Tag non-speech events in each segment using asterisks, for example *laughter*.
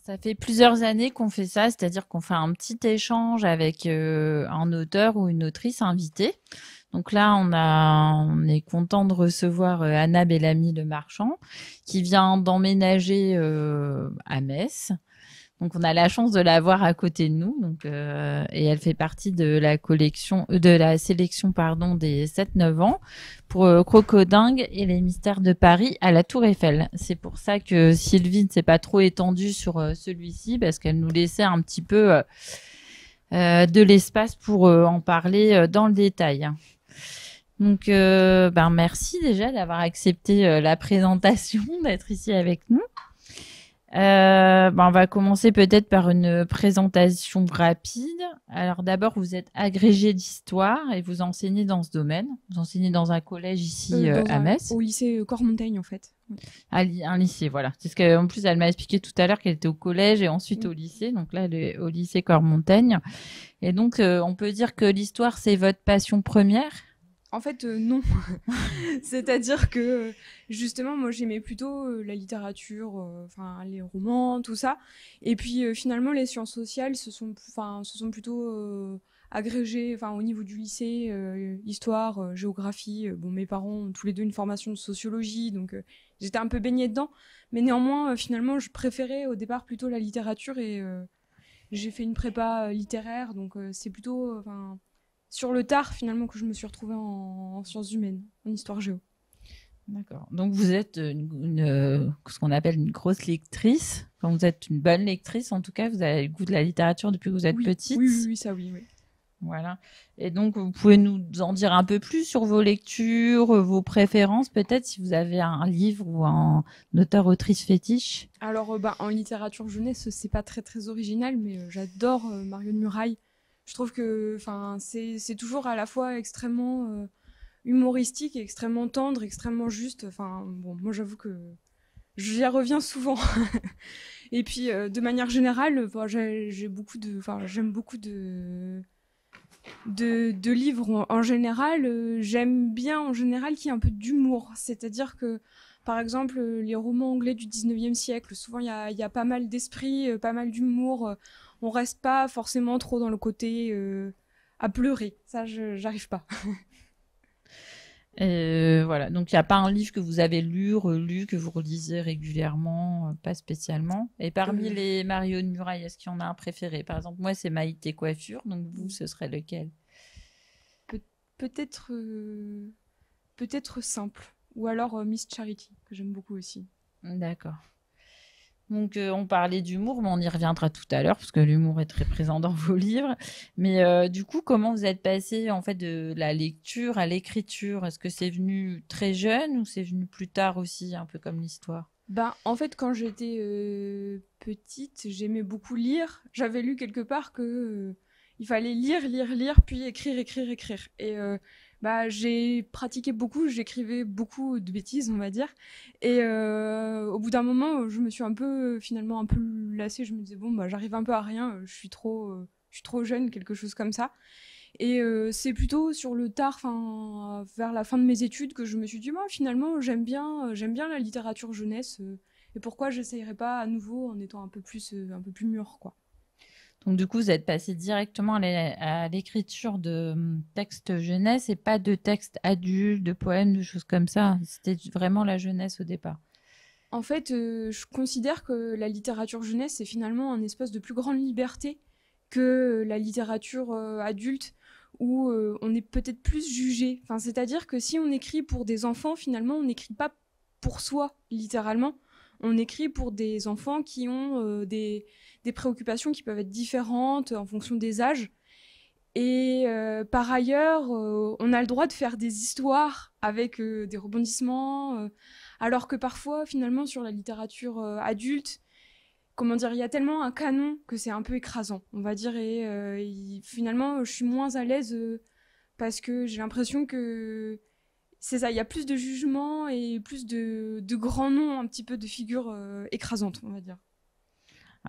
Ça fait plusieurs années qu'on fait ça, c'est-à-dire qu'on fait un petit échange avec euh, un auteur ou une autrice invitée. Donc là, on, a, on est content de recevoir euh, Anna Bellamy le Marchand, qui vient d'emménager euh, à Metz donc on a la chance de voir à côté de nous. Donc, euh, et elle fait partie de la collection, euh, de la sélection pardon des 7-9 ans pour euh, Crocodingue et les mystères de Paris à la Tour Eiffel. C'est pour ça que Sylvie ne s'est pas trop étendue sur celui-ci parce qu'elle nous laissait un petit peu de l'espace pour en parler dans le détail. Donc, ben merci déjà d'avoir accepté la présentation, *laughs* d'être ici avec nous. Euh, bah, on va commencer peut-être par une présentation rapide. Alors d'abord, vous êtes agrégé d'histoire et vous enseignez dans ce domaine. Vous enseignez dans un collège ici euh, euh, à Metz. au lycée euh, Cormontaigne en fait. un lycée, voilà. C'est ce qu'en plus elle m'a expliqué tout à l'heure qu'elle était au collège et ensuite au lycée. Donc là, le, au lycée Cormontaigne. Et donc on peut dire que l'histoire c'est votre passion première en fait, euh, non. *laughs* C'est-à-dire que justement, moi, j'aimais plutôt euh, la littérature, euh, enfin les romans, tout ça. Et puis finalement, les sciences sociales se sont, sont plutôt agrégées. Enfin, au niveau du lycée, histoire, géographie. bon, mes parents ont tous les deux une formation de sociologie, donc j'étais un peu baignée dedans. Mais néanmoins, finalement, je préférais au départ plutôt la littérature et j'ai fait une prépa littéraire, donc c'est plutôt, sur le tard finalement que je me suis retrouvée en, sciences humaines, en histoire géo. D'accord. Donc vous êtes euh, ce qu'on appelle une grosse lectrice. Quand vous êtes une bonne lectrice, en tout cas, vous avez le goût de la littérature depuis que vous êtes petite. Oui, ça oui, oui. Voilà. Et donc, vous pouvez nous en dire un peu plus sur vos lectures, euh, vos préférences, peut-être si vous avez un livre ou un auteur-autrice fétiche. Alors, euh, bah, en littérature jeunesse, c'est pas très très original, mais j'adore Marion Muraille je trouve que c'est toujours à la fois extrêmement euh, humoristique extrêmement tendre extrêmement juste enfin bon moi j'avoue que j'y reviens souvent *laughs* et puis euh, de manière générale euh, beaucoup de j'aime beaucoup de de, livres en, général j'aime bien en général qu'il y ait un peu d'humour c'est-à-dire que par exemple, les romans anglais du 19e siècle, souvent il y a, pas mal d'esprit, pas mal d'humour on reste pas forcément trop dans le côté euh, à pleurer. Ça, je j'arrive pas. *laughs* Euh, voilà, donc il n'y a pas un livre que vous avez lu, relu, que vous relisez régulièrement, euh, pas spécialement. Et parmi les Mario de Muraille, est-ce qu'il y en a un préféré Par exemple, moi, c'est Maïté Coiffure, donc vous, ce serait lequel Peut-être peut-être Simple, ou alors Miss Charity, que j'aime beaucoup aussi. D'accord. Donc, euh, on parlait d'humour, mais on y reviendra tout à l'heure, parce que l'humour est très présent dans vos livres. Mais euh, du coup, comment vous êtes passé en fait de la lecture à l'écriture Est-ce que c'est venu très jeune ou c'est venu plus tard aussi, un peu comme l'histoire ben, en fait, quand j'étais euh, petite, j'aimais beaucoup lire. J'avais lu quelque part que il fallait lire, lire, lire, puis écrire, écrire, écrire. Et bah, j'ai pratiqué beaucoup, j'écrivais beaucoup de bêtises, on va dire. Et euh, au bout d'un moment, je me suis un peu, finalement, un peu lassée. Je me disais, bon, bah, j'arrive un peu à rien, je suis trop, euh, je suis trop jeune, quelque chose comme ça. Et euh, c'est plutôt sur le tard, vers la fin de mes études, que je me suis dit, moi finalement, j'aime bien, j'aime bien la littérature jeunesse. et pourquoi j'essayerais pas à nouveau en étant un peu plus, un peu plus mûr, quoi. Donc du coup, vous êtes passé directement à l'écriture de hum, textes jeunesse et pas de textes adultes, de poèmes, de choses comme ça. C'était vraiment la jeunesse au départ. En fait, euh, je considère que la littérature jeunesse c'est finalement un espace de plus grande liberté que euh, la littérature euh, adulte où on est peut-être plus jugé. c'est-à-dire que si on écrit pour des enfants, finalement, on n'écrit pas pour soi, littéralement on écrit pour des enfants qui ont euh, des, préoccupations qui peuvent être différentes en fonction des âges. Et euh, par ailleurs, euh, on a le droit de faire des histoires avec des rebondissements, alors que parfois, finalement, sur la littérature adulte, comment dire, il y a tellement un canon que c'est un peu écrasant, on va dire. Et, finalement, je suis moins à l'aise parce que j'ai l'impression que c'est ça, il y a plus de jugement et plus de, grands noms, un petit peu de figures euh, écrasantes, on va dire.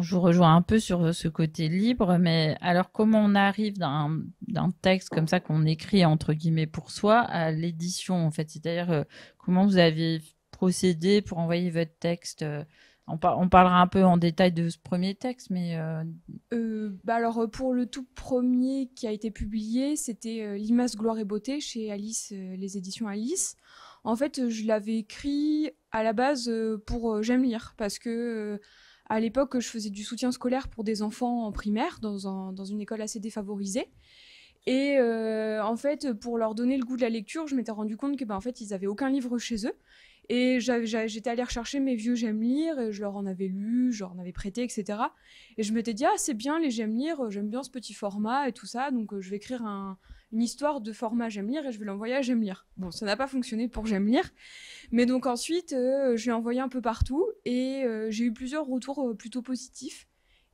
je vous rejoins un peu sur euh, ce côté libre, mais alors comment on arrive d'un texte comme ça qu'on écrit entre guillemets pour soi à l'édition en fait C'est-à-dire euh, comment vous avez procédé pour envoyer votre texte on, parlera un peu en détail de ce premier texte, mais... Euh, euh, bah alors, euh, pour le tout premier qui a été publié, c'était Limas Gloire et Beauté chez Alice, les éditions Alice. En fait, je l'avais écrit à la base pour J'aime lire, parce que à l'époque, je faisais du soutien scolaire pour des enfants en primaire, dans, une école assez défavorisée. Et en fait, pour leur donner le goût de la lecture, je m'étais rendu compte que, bah, en fait, ils n'avaient aucun livre chez eux et j'étais allée rechercher mes vieux j'aime lire et je leur en avais lu, je leur en avais prêté, etc. Et je m'étais dit, ah, c'est bien les j'aime lire, j'aime bien ce petit format et tout ça, donc euh, je vais écrire une histoire de format j'aime lire et je vais l'envoyer à j'aime lire. Bon, ça n'a pas fonctionné pour j'aime lire, mais donc ensuite, euh, je l'ai envoyé un peu partout et euh, j'ai eu plusieurs retours plutôt positifs.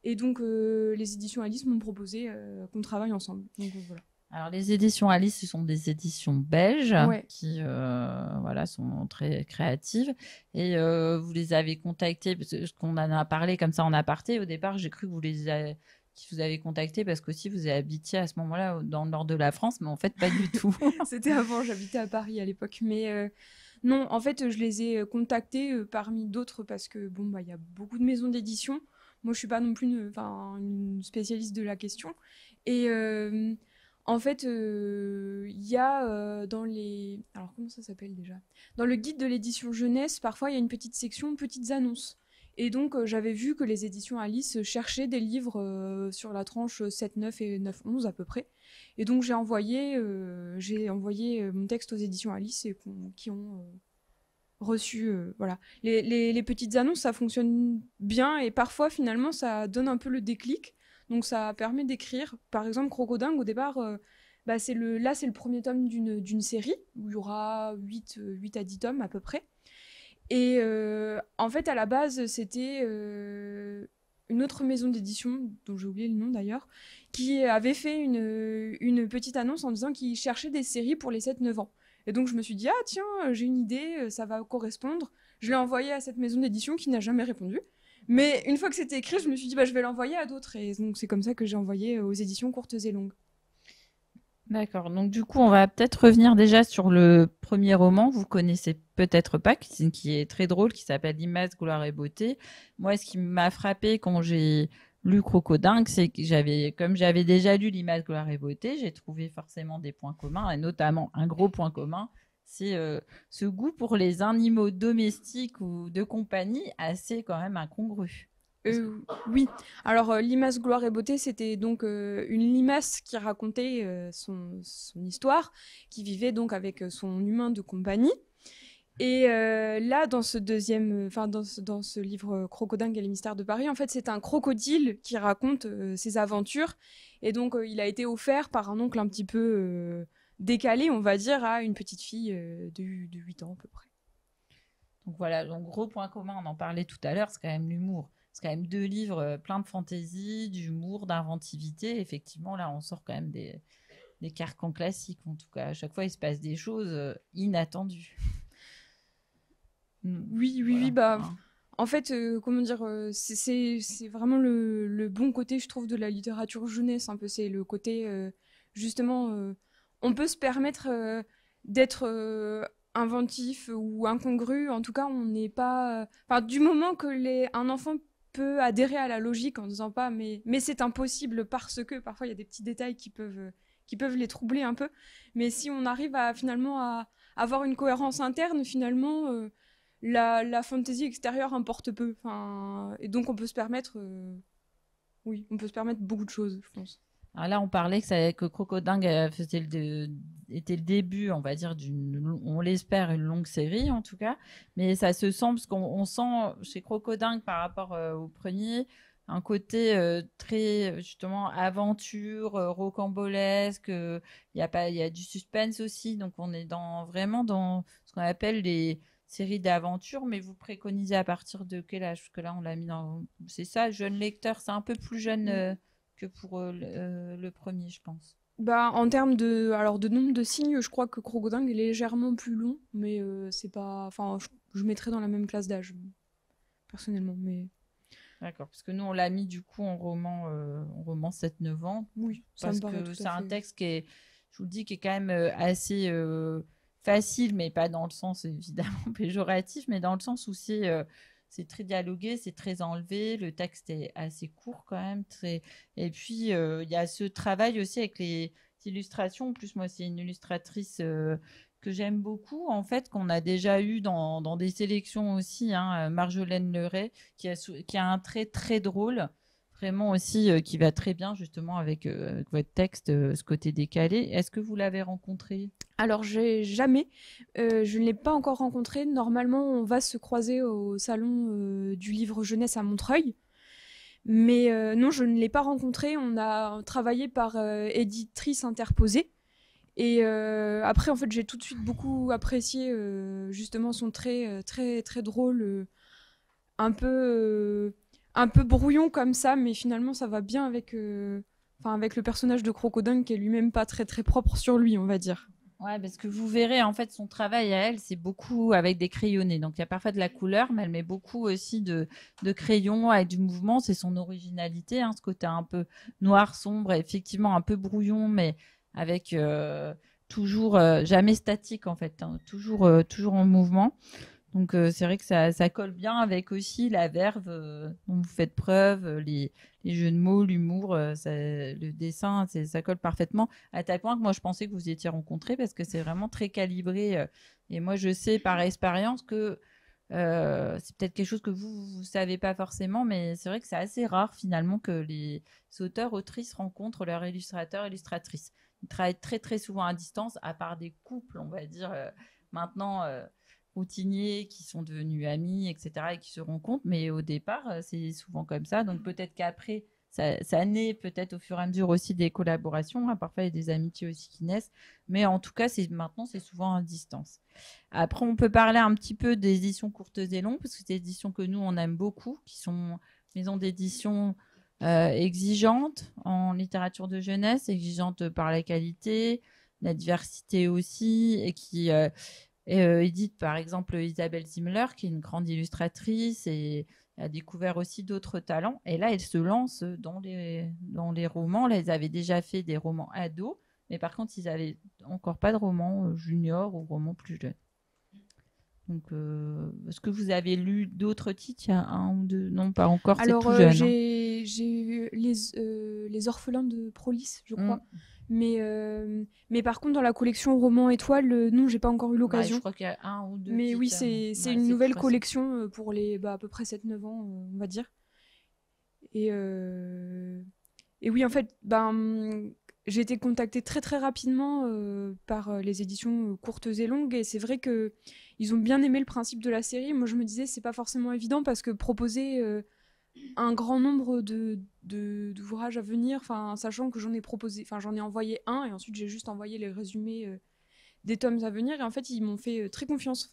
Et donc, les éditions Alice m'ont proposé qu'on travaille ensemble. Donc voilà. Alors les éditions Alice, ce sont des éditions belges qui euh, voilà sont très créatives et euh, vous les avez contactées parce qu'on en a parlé comme ça en aparté. Au départ, j'ai cru que vous les avez qui vous avez contacté parce qu'aussi vous habitiez à ce moment-là dans le nord de la France, mais en fait pas du tout. *laughs* C'était avant, j'habitais à Paris à l'époque. Mais euh, non, en fait, je les ai contactés parmi d'autres parce que bon, bah il y a beaucoup de maisons d'édition. Moi, je suis pas non plus une, une spécialiste de la question. Et euh, en fait, euh, il y a euh, dans les. Alors, comment ça s'appelle déjà Dans le guide de l'édition jeunesse, parfois, il y a une petite section petites annonces. Et donc, euh, j'avais vu que les éditions Alice cherchaient des livres sur la tranche 7, 9 et 9.11, à peu près. Et donc, j'ai envoyé, j'ai envoyé mon texte aux éditions Alice et qui ont reçu. voilà. les, petites annonces, ça fonctionne bien et parfois, finalement, ça donne un peu le déclic. Donc ça permet d'écrire, par exemple, Crocodingue, au départ, euh, bah, le, là c'est le premier tome d'une, série, où il y aura 8, euh, à 10 tomes à peu près. Et euh, en fait, à la base, c'était une autre maison d'édition, dont j'ai oublié le nom d'ailleurs, qui avait fait une, petite annonce en disant qu'ils cherchait des séries pour les 7-9 ans. Et donc je me suis dit, ah tiens, j'ai une idée, ça va correspondre. Je l'ai envoyé à cette maison d'édition qui n'a jamais répondu. Mais une fois que c'était écrit, je me suis dit, bah, je vais l'envoyer à d'autres. Et donc, c'est comme ça que j'ai envoyé euh, aux éditions courtes et longues. D'accord. Donc, du coup, on va peut-être revenir déjà sur le premier roman. Vous connaissez peut-être pas, qui est très drôle, qui s'appelle L'image, gloire et beauté. Moi, ce qui m'a frappé quand j'ai lu Crocodingue, c'est que j'avais, comme j'avais déjà lu L'image, gloire et beauté, j'ai trouvé forcément des points communs, et notamment un gros point commun, c'est euh, ce goût pour les animaux domestiques ou de compagnie assez quand même incongru. Euh, oui. Alors, euh, Limace, gloire et beauté, c'était donc une limace qui racontait son, histoire, qui vivait donc avec son humain de compagnie. Et là, dans ce deuxième, enfin dans, dans, ce livre Crocodingue et les mystères de Paris, en fait, c'est un crocodile qui raconte ses aventures. Et donc, il a été offert par un oncle un petit peu décalé, on va dire, à une petite fille euh, de, de 8 ans à peu près. Donc voilà, donc gros point commun, on en parlait tout à l'heure, c'est quand même l'humour. C'est quand même deux livres euh, pleins de fantaisie, d'humour, d'inventivité. Effectivement, là, on sort quand même des, des carcans classiques. En tout cas, à chaque fois, il se passe des choses euh, inattendues. Oui, mm. oui, oui. Bah, En fait, comment dire, c'est vraiment le, bon côté, je trouve, de la littérature jeunesse. Un peu, c'est le côté, justement on peut se permettre euh, d'être euh, inventif ou incongru. En tout cas, on n'est pas. Euh, du moment que les... un enfant peut adhérer à la logique en disant pas mais, c'est impossible parce que parfois il y a des petits détails qui peuvent, les troubler un peu. Mais si on arrive à finalement à avoir une cohérence interne, finalement, la, fantaisie extérieure importe peu. et donc on peut se permettre. oui, on peut se permettre beaucoup de choses, je pense. Ah, là, on parlait que, ça, que Crocodingue euh, était le début, on va dire, d'une, on l'espère, une longue série en tout cas. Mais ça se sent, parce qu'on sent chez Crocodingue par rapport euh, au premier, un côté euh, très justement aventure, rocambolesque. Il y a pas, il y a du suspense aussi, donc on est dans vraiment dans ce qu'on appelle des séries d'aventure, Mais vous préconisez à partir de quel âge Parce que là, on l'a mis dans, c'est ça, jeune lecteur, c'est un peu plus jeune. Mmh que pour euh, euh, le premier, je pense. Bah, en termes de, alors de nombre de signes, je crois que Crocodingue est légèrement plus long, mais euh, c'est pas. Enfin, je, mettrais dans la même classe d'âge, personnellement. mais... D'accord, parce que nous, on l'a mis du coup en roman, roman 7-9 ans. Oui, parce que c'est un texte qui est, je vous le dis, qui est quand même assez facile, mais pas dans le sens évidemment *laughs* péjoratif, mais dans le sens où c'est c'est très dialogué, c'est très enlevé, le texte est assez court quand même. Très... Et puis, euh, il y a ce travail aussi avec les illustrations. En plus, moi, c'est une illustratrice euh, que j'aime beaucoup, en fait, qu'on a déjà eu dans, des sélections aussi, hein, euh, Marjolaine Leray, qui a, qui a un trait très drôle aussi euh, qui va très bien justement avec, euh, votre texte, euh, ce côté décalé. Est-ce que vous l'avez rencontré Alors, j'ai jamais. je ne l'ai pas encore rencontré. Normalement, on va se croiser au salon du livre jeunesse à Montreuil. Mais non, je ne l'ai pas rencontré. On a travaillé par éditrice interposée. Et après, en fait, j'ai tout de suite beaucoup apprécié justement son trait très très drôle, un peu un peu brouillon comme ça, mais finalement ça va bien avec, euh, avec le personnage de Crocodile qui est lui-même pas très très propre sur lui, on va dire. Ouais, parce que vous verrez, en fait, son travail à elle, c'est beaucoup avec des crayonnés. Donc, il y a parfois de la couleur, mais elle met beaucoup aussi de, crayons et du mouvement. C'est son originalité, hein, ce côté un peu noir, sombre, effectivement un peu brouillon, mais avec euh, toujours, euh, jamais statique, en fait, hein. toujours, toujours en mouvement. Donc euh, c'est vrai que ça, colle bien avec aussi la verve euh, dont vous faites preuve, euh, les, jeux de mots, l'humour, le dessin, ça colle parfaitement. À tel point que moi je pensais que vous étiez rencontrés parce que c'est vraiment très calibré. et moi je sais par expérience que c'est peut-être quelque chose que vous ne savez pas forcément, mais c'est vrai que c'est assez rare finalement que les auteurs, autrices rencontrent leurs illustrateurs, illustratrices. Ils travaillent très très souvent à distance, à part des couples, on va dire maintenant routiniers qui sont devenus amis, etc., et qui se rencontrent. Mais au départ, euh, c'est souvent comme ça. Donc peut-être qu'après, ça, naît peut-être au fur et à mesure aussi des collaborations, hein, parfois il y a des amitiés aussi qui naissent, mais en tout cas, c'est maintenant, c'est souvent à distance. Après, on peut parler un petit peu des éditions courtes et longues, parce que c'est des éditions que nous, on aime beaucoup, qui sont maisons d'édition euh, exigeantes en littérature de jeunesse, exigeantes par la qualité, la diversité aussi, et qui, euh, et euh, Edith, par exemple, Isabelle Zimmler, qui est une grande illustratrice et a découvert aussi d'autres talents. Et là, elle se lance dans les, dans les romans. Là, ils avaient déjà fait des romans ados, mais par contre, ils n'avaient encore pas de romans euh, juniors ou romans plus jeunes. Donc, euh, est-ce que vous avez lu d'autres titres un ou deux Non, pas encore. Alors, hein. j'ai, eu les, les Orphelins de Prolis, je mmh. crois, mais, euh, mais par contre, dans la collection Roman Étoile, euh, non, j'ai pas encore eu bah, l'occasion. je crois qu'il y a un ou deux. Mais oui, euh, c'est une nouvelle collection pour les bah, à peu près 7-9 ans, on va dire. Et, et oui, en fait, ben, j'ai été contactée très très rapidement par les éditions courtes et longues et c'est vrai que ils ont bien aimé le principe de la série. Moi je me disais c'est pas forcément évident parce que proposer un grand nombre de, d'ouvrages à venir, enfin, sachant que j'en ai proposé, enfin, j'en ai envoyé un et ensuite j'ai juste envoyé les résumés euh, des tomes à venir et en fait ils m'ont fait euh, très confiance.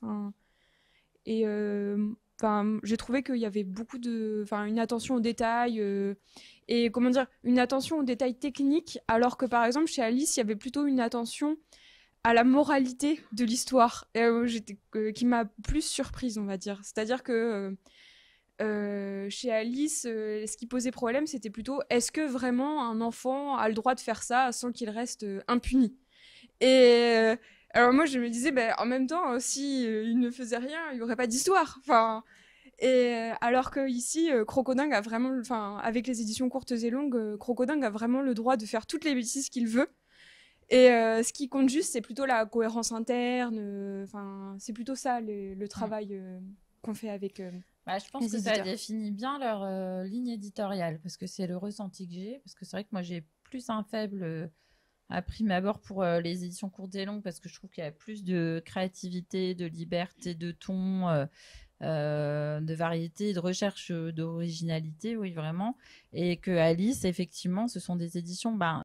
et euh, enfin, j'ai trouvé qu'il y avait beaucoup de, enfin, une attention aux détails et comment dire, une attention aux détails techniques, alors que par exemple chez Alice il y avait plutôt une attention à la moralité de l'histoire qui m'a plus surprise, on va dire. C'est-à-dire que euh, chez Alice, euh, ce qui posait problème, c'était plutôt est-ce que vraiment un enfant a le droit de faire ça sans qu'il reste euh, impuni Et alors moi, je me disais, ben, en même temps, si il ne faisait rien, il n'y aurait pas d'histoire. Enfin, et alors que ici, Crocodingue a vraiment, enfin, avec les éditions courtes et longues, Crocodingue a vraiment le droit de faire toutes les bêtises qu'il veut. Et ce qui compte juste, c'est plutôt la cohérence interne. Enfin, c'est plutôt ça le, travail qu'on fait avec. eux. Bah, je pense que ça définit bien leur euh, ligne éditoriale parce que c'est le ressenti que j'ai. Parce que c'est vrai que moi j'ai plus un faible euh, à prime abord pour euh, les éditions courtes et longues parce que je trouve qu'il y a plus de créativité, de liberté, de ton, de variété, de recherche d'originalité, oui vraiment. Et que Alice, effectivement, ce sont des éditions ben,